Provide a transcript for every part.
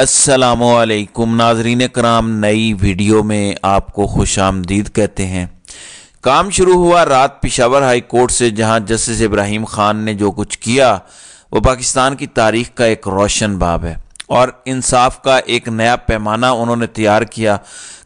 असलकुम नाजरीन कराम नई वीडियो में आपको खुश आमदीद कहते हैं काम शुरू हुआ रात पिशावर हाई कोर्ट से जहां जस्टिस इब्राहिम खान ने जो कुछ किया वो पाकिस्तान की तारीख का एक रोशन बाब है और इंसाफ का एक नया पैमाना उन्होंने तैयार किया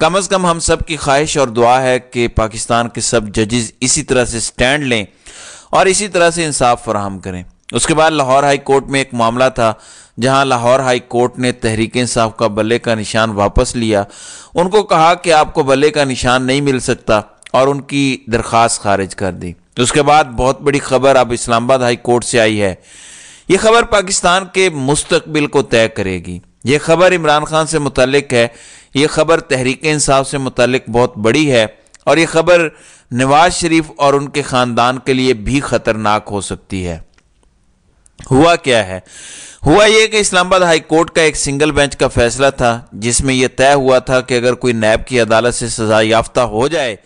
कम अज़ कम हम सब की ख्वाहिश और दुआ है कि पाकिस्तान के सब जजेस इसी तरह से स्टैंड लें और इसी तरह से इंसाफ फराहम करें उसके बाद लाहौर हाई कोर्ट में एक मामला था जहां लाहौर हाई कोर्ट ने तहरीक इंसाफ का बल्ले का निशान वापस लिया उनको कहा कि आपको बल्ले का निशान नहीं मिल सकता और उनकी दरख्वास्त खारिज कर दी उसके बाद बहुत बड़ी खबर अब इस्लामाबाद हाई कोर्ट से आई है यह खबर पाकिस्तान के मुस्तबिल को तय करेगी यह खबर इमरान खान से मुतलक है यह खबर तहरीक इंसाफ से मुतलक बहुत बड़ी है और यह खबर नवाज शरीफ और उनके ख़ानदान के लिए भी ख़तरनाक हो सकती है हुआ क्या है हुआ यह कि इस्लामाबाद हाई कोर्ट का एक सिंगल बेंच का फैसला था जिसमें यह तय हुआ था कि अगर कोई नैब की अदालत से सजा याफ्ता हो जाए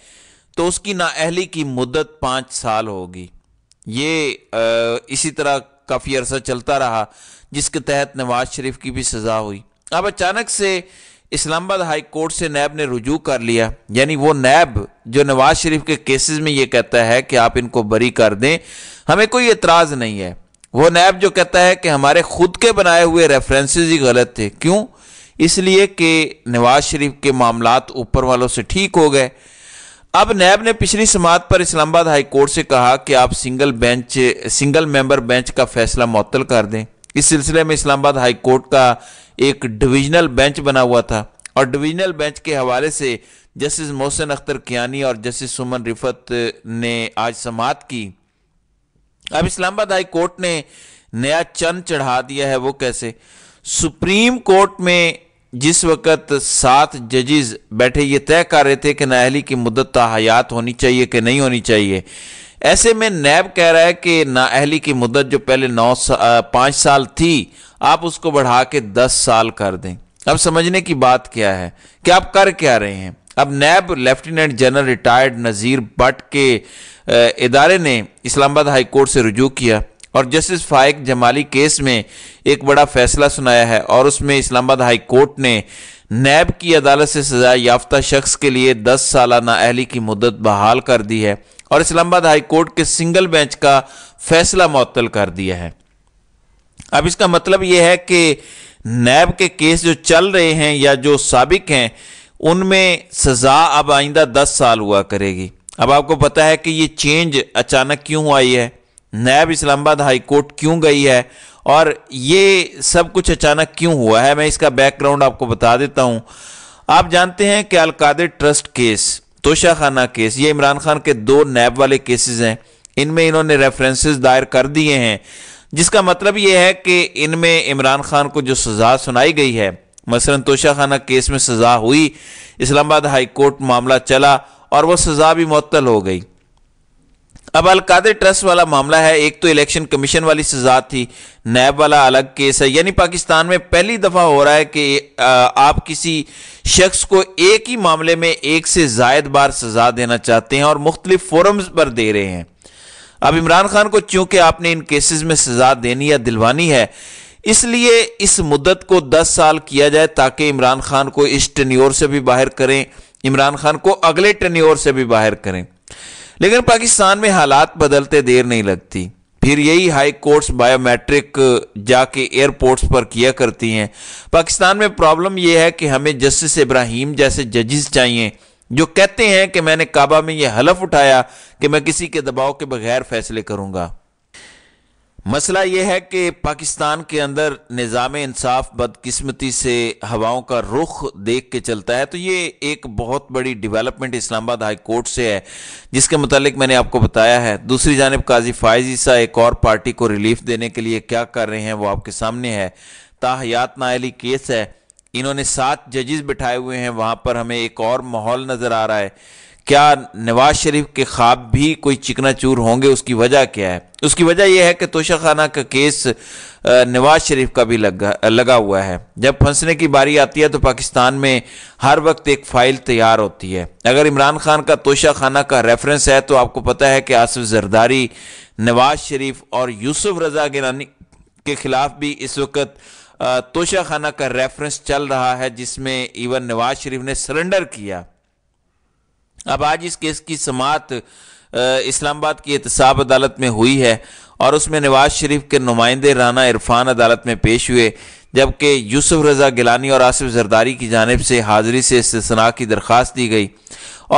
तो उसकी नाअहली की मुद्दत पाँच साल होगी ये आ, इसी तरह काफ़ी अरसा चलता रहा जिसके तहत नवाज शरीफ की भी सज़ा हुई अब अचानक से इस्लामाबाद हाई कोर्ट से नैब ने रुजू कर लिया यानी वो नैब जो नवाज शरीफ के केसेस में ये कहता है कि आप इनको बरी कर दें हमें कोई एतराज़ नहीं है वो नैब जो कहता है कि हमारे खुद के बनाए हुए रेफरेंसेज ही गलत थे क्यों इसलिए कि नवाज शरीफ के मामला ऊपर वालों से ठीक हो गए अब नैब ने पिछली समात पर इस्लामाबाद हाई कोर्ट से कहा कि आप single bench single member bench का फैसला मअतल कर दें इस सिलसिले में इस्लामाबाद हाई कोर्ट का एक डिवीजनल बेंच बना हुआ था और डिवीजनल बेंच के हवाले से जस्टिस मोहसिन अख्तर कियानी और जस्टिस सुमन रिफत ने आज समात की अब इस्लामाबाद हाई कोर्ट ने नया चंद चढ़ा दिया है वो कैसे सुप्रीम कोर्ट में जिस वक्त सात जजेस बैठे ये तय कर रहे थे कि नाहली की मुद्दत हयात होनी चाहिए कि नहीं होनी चाहिए ऐसे में नैब कह रहा है कि नाअहली की मुद्दत जो पहले नौ सा, पांच साल थी आप उसको बढ़ा के दस साल कर दें अब समझने की बात क्या है कि आप कर क्या रहे हैं अब नैब lieutenant general retired Nazir Butt के इदारे ने इस्लामाबाद हाई कोर्ट से रजू किया और जस्टिस फाइक जमाली केस में एक बड़ा फैसला सुनाया है और उसमें इस्लामाबाद हाई कोर्ट ने नैब की अदालत से सजा याफ्ता शख्स के लिए 10 साल अहली की मुद्दत बहाल कर दी है और इस्लामाबाद हाई कोर्ट के सिंगल बेंच का फैसला मअतल कर दिया है अब इसका मतलब यह है कि नैब के केस जो चल रहे हैं या जो सबक हैं उनमें सज़ा अब आइंदा दस साल हुआ करेगी अब आपको पता है कि ये चेंज अचानक क्यों आई है नैब इस्लामाबाद हाई कोर्ट क्यों गई है और ये सब कुछ अचानक क्यों हुआ है मैं इसका बैकग्राउंड आपको बता देता हूँ आप जानते हैं कि अलकादे ट्रस्ट केस तोशा खाना केस ये इमरान खान के दो नैब वाले केसेस हैं इनमें इन्होंने रेफरेंसेस दायर कर दिए हैं जिसका मतलब ये है कि इनमें इमरान खान को जो सज़ा सुनाई गई है मसलन तोशा खाना केस में सज़ा हुई इस्लामाबाद हाई कोर्ट मामला चला और वह सज़ा भी मअतल हो गई अब अलकादर ट्रस्ट वाला मामला है एक तो इलेक्शन कमीशन वाली सजा थी नैब वाला अलग केस है यानी पाकिस्तान में पहली दफ़ा हो रहा है कि आप किसी शख्स को एक ही मामले में एक से जायद बार सजा देना चाहते हैं और मुख्तलिफ फोरम्स पर दे रहे हैं अब इमरान खान को चूंकि आपने इन केसेस में सजा देनी या दिलवानी है इसलिए इस मुद्दत को 10 साल किया जाए ताकि इमरान खान को इस टनियोर से भी बाहर करें इमरान खान को अगले टनियोर से भी बाहर करें लेकिन पाकिस्तान में हालात बदलते देर नहीं लगती फिर यही हाई कोर्ट्स बायोमेट्रिक जाके एयरपोर्ट्स पर किया करती हैं पाकिस्तान में प्रॉब्लम यह है कि हमें जस्टिस इब्राहिम जैसे जजेस चाहिए जो कहते हैं कि मैंने काबा में यह हलफ उठाया कि मैं किसी के दबाव के बगैर फैसले करूंगा मसला यह है कि पाकिस्तान के अंदर निज़ाम इंसाफ बदकिस्मती से हवाओं का रुख देख के चलता है तो ये एक बहुत बड़ी डेवलपमेंट इस्लामाबाद हाई कोर्ट से है जिसके मतलब मैंने आपको बताया है दूसरी जानब काजी फायज ईसा एक और पार्टी को रिलीफ देने के लिए क्या कर रहे हैं वो आपके सामने है ताहयात नायली केस है इन्होंने सात जजेस बिठाए हुए हैं वहाँ पर हमें एक और माहौल नज़र आ रहा है क्या नवाज शरीफ के ख्वाब भी कोई चिकना चूर होंगे उसकी वजह क्या है उसकी वजह यह है कि तोशाखाना का केस नवाज शरीफ का भी लगा लगा हुआ है जब फंसने की बारी आती है तो पाकिस्तान में हर वक्त एक फाइल तैयार होती है अगर इमरान खान का तोशाखाना का रेफरेंस है तो आपको पता है कि आसिफ जरदारी नवाज शरीफ और यूसुफ रजा गिरानी के खिलाफ भी इस वक्त तोशाखाना का रेफरेंस चल रहा है जिसमें इवन नवाज शरीफ ने सरेंडर किया अब आज इस केस की समात इस्लामाबाद की एहतसाब अदालत में हुई है और उसमें नवाज शरीफ के नुमाइंदे राना इरफान अदालत में पेश हुए जबकि यूसुफ रज़ा गिलानी और आसिफ जरदारी की जानब से हाजिरी से इसना की दरख्वास्त दी गई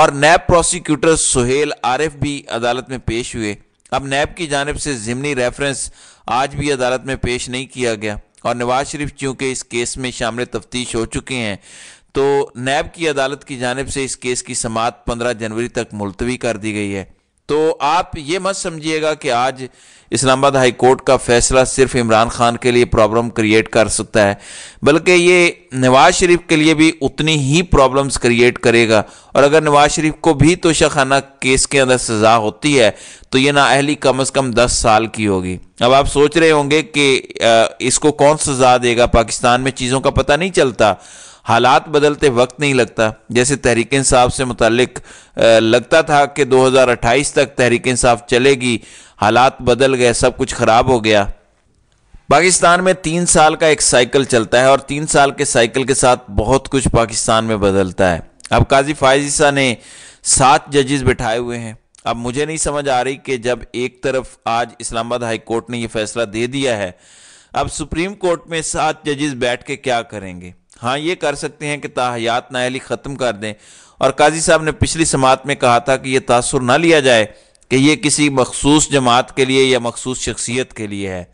और नैब प्रोसिक्यूटर सुहेल आरिफ भी अदालत में पेश हुए अब नैब की जानब से ज़िमनी रेफरेंस आज भी अदालत में पेश नहीं किया गया और नवाज शरीफ चूँकि इस केस में शामिल तफ्तीश हो चुके हैं तो नैब की अदालत की जानब से इस केस की समात 15 जनवरी तक मुलतवी कर दी गई है तो आप ये मत समझिएगा कि आज इस्लामाबाद हाई कोर्ट का फैसला सिर्फ इमरान खान के लिए प्रॉब्लम क्रिएट कर सकता है बल्कि ये नवाज शरीफ के लिए भी उतनी ही प्रॉब्लम्स क्रिएट करेगा और अगर नवाज शरीफ को भी तोशाखाना केस के अंदर सज़ा होती है तो ये अहली कम अज़ कम दस साल की होगी अब आप सोच रहे होंगे कि इसको कौन सज़ा देगा पाकिस्तान में चीज़ों का पता नहीं चलता हालात बदलते वक्त नहीं लगता जैसे तहरीक इंसाफ से मुतलक लगता था कि 2028 तक तहरीक इंसाफ चलेगी हालात बदल गए सब कुछ ख़राब हो गया पाकिस्तान में तीन साल का एक साइकिल चलता है और तीन साल के साइकिल के साथ बहुत कुछ पाकिस्तान में बदलता है अब काजी फायजिशा ने सात जजेस बिठाए हुए हैं अब मुझे नहीं समझ आ रही कि जब एक तरफ आज इस्लामाबाद हाई कोर्ट ने यह फैसला दे दिया है अब सुप्रीम कोर्ट में सात जजेस बैठ के क्या करेंगे हाँ ये कर सकते हैं कि ताहयात नायली ख़त्म कर दें और काजी साहब ने पिछली समात में कहा था कि यह तासर ना लिया जाए कि ये किसी मखसूस जमात के लिए या मखसूस शख्सियत के लिए है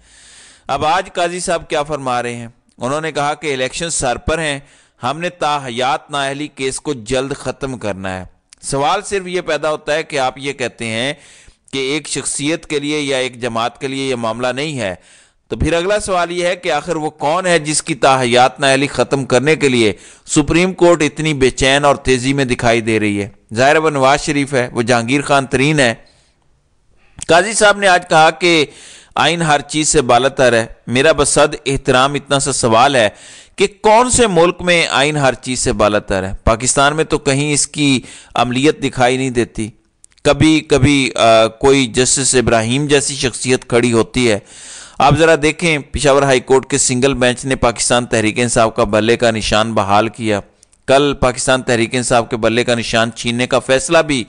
अब आज काजी साहब क्या फरमा रहे हैं उन्होंने कहा कि इलेक्शन सर पर हैं हमने ताहयात नाहली केस को जल्द ख़त्म करना है सवाल सिर्फ ये पैदा होता है कि आप ये कहते हैं कि एक शख्सियत के लिए या एक जमात के लिए यह मामला नहीं है तो फिर अगला सवाल यह है कि आखिर वो कौन है जिसकी ताहयात नायली ख़त्म करने के लिए सुप्रीम कोर्ट इतनी बेचैन और तेज़ी में दिखाई दे रही है ज़ाहिर वह नवाज शरीफ है वह जहांगीर खान तरीन है काजी साहब ने आज कहा कि आइन हर चीज़ से बालतर है मेरा बसद एहतराम इतना सा सवाल है कि कौन से मुल्क में आइन हर चीज़ से बालतर है पाकिस्तान में तो कहीं इसकी अमलीत दिखाई नहीं देती कभी कभी आ, कोई जस्टिस इब्राहिम जैसी शख्सियत खड़ी होती है आप जरा देखें पिशावर हाई कोर्ट के सिंगल बेंच ने पाकिस्तान तहरीक इंसाफ का बल्ले का निशान बहाल किया कल पाकिस्तान तहरीक इंसाफ के बल्ले का निशान छीनने का फैसला भी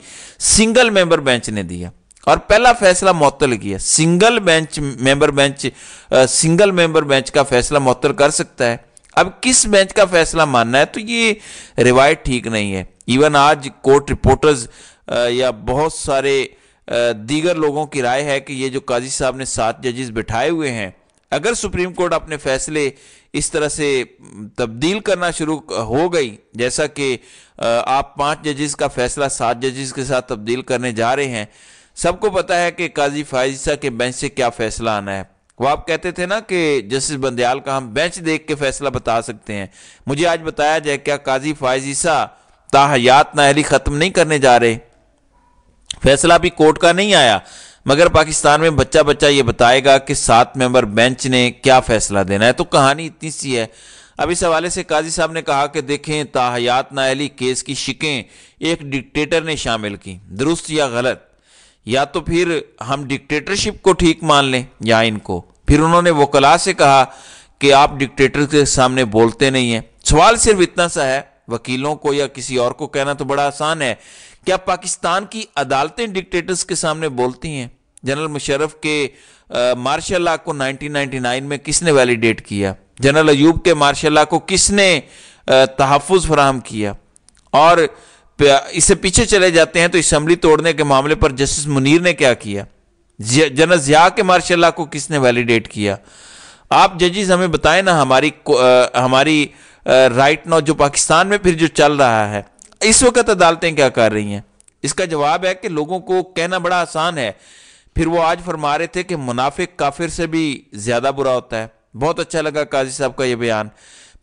सिंगल मेंबर बेंच ने दिया और पहला फैसला मअतल किया single bench member bench single member bench का फैसला मुअत्तल कर सकता है अब किस बेंच का फैसला मानना है तो ये रिवायत ठीक नहीं है इवन आज कोर्ट रिपोर्टर्स या बहुत सारे दीगर लोगों की राय है कि ये जो काजी साहब ने सात जजेस बिठाए हुए हैं अगर सुप्रीम कोर्ट अपने फैसले इस तरह से तब्दील करना शुरू हो गई जैसा कि आप पांच जजेस का फैसला सात जजेस के साथ तब्दील करने जा रहे हैं सबको पता है कि काजी फायजिशा के बेंच से क्या फैसला आना है वो आप कहते थे ना कि जस्टिस बंदयाल का हम बेंच देख के फैसला बता सकते हैं मुझे आज बताया जाए क्या काजी फायजिशा ताहयात नाहली ख़त्म नहीं करने जा रहे फैसला भी कोर्ट का नहीं आया मगर पाकिस्तान में बच्चा बच्चा ये बताएगा कि सात मेंबर बेंच ने क्या फैसला देना है तो कहानी इतनी सी है अब इस हवाले से काजी साहब ने कहा कि देखें ताहयात नायली केस की शिकें एक डिक्टेटर ने शामिल की दुरुस्त या गलत या तो फिर हम डिक्टेटरशिप को ठीक मान लें या इनको फिर उन्होंने वकला से कहा कि आप डिक्टेटर के सामने बोलते नहीं हैं सवाल सिर्फ इतना सा है वकीलों को या किसी और को कहना तो बड़ा आसान है क्या पाकिस्तान की अदालतें डिक्टेटर्स के सामने बोलती हैं जनरल मुशरफ के मार्शल लॉ को 1999 में किसने वैलिडेट किया जनरल अयूब के मार्शल लॉ को किसने तहफ़ फ्राहम किया और इससे पीछे चले जाते हैं तो इसम्बली तोड़ने के मामले पर जस्टिस मुनीर ने क्या किया जनरल जिया के मार्शल लॉ को किसने वैलिडेट किया आप जजिस हमें बताएं ना हमारी आ, हमारी राइट नॉ जो पाकिस्तान में फिर जो चल रहा है इस वक्त अदालतें क्या कर रही हैं इसका जवाब है कि लोगों को कहना बड़ा आसान है फिर वो आज फरमा रहे थे कि मुनाफिक काफिर से भी ज़्यादा बुरा होता है बहुत अच्छा लगा काजी साहब का ये बयान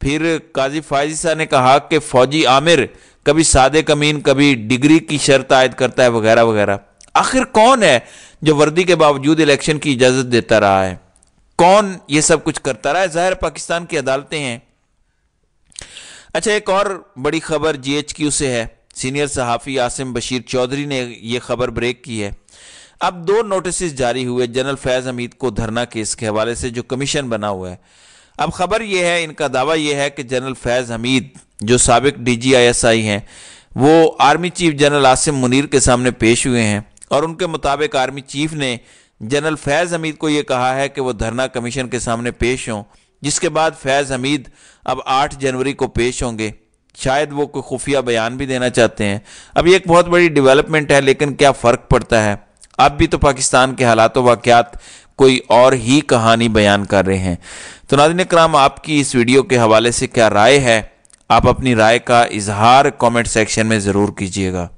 फिर काजी फायजी साहब ने कहा कि फौजी आमिर कभी सादे कमीन कभी डिग्री की शर्त आयद करता है वगैरह वगैरह आखिर कौन है जो वर्दी के बावजूद इलेक्शन की इजाज़त देता रहा है कौन ये सब कुछ करता रहा है ज़ाहिर पाकिस्तान की अदालतें हैं अच्छा एक और बड़ी खबर जीएचक्यू से है सीनियर सहाफ़ी आसिम बशीर चौधरी ने यह खबर ब्रेक की है अब दो नोटिस जारी हुए जनरल फैज़ हमीद को धरना केस के हवाले से जो कमीशन बना हुआ है अब खबर यह है इनका दावा यह है कि जनरल फैज़ हमीद जो सबक D G I S I हैं वो army chief general Asim Munir के सामने पेश हुए हैं और उनके मुताबिक आर्मी चीफ ने जनरल फैज़ हमीद को ये कहा है कि वह धरना कमीशन के सामने पेश हों जिसके बाद फैज़ हमीद अब 8 जनवरी को पेश होंगे शायद वो कोई खुफिया बयान भी देना चाहते हैं अब ये एक बहुत बड़ी डेवलपमेंट है लेकिन क्या फ़र्क पड़ता है अब भी तो पाकिस्तान के हालात वाक़ात कोई और ही कहानी बयान कर रहे हैं तो नादिन कराम आपकी इस वीडियो के हवाले से क्या राय है आप अपनी राय का इजहार कमेंट सेक्शन में ज़रूर कीजिएगा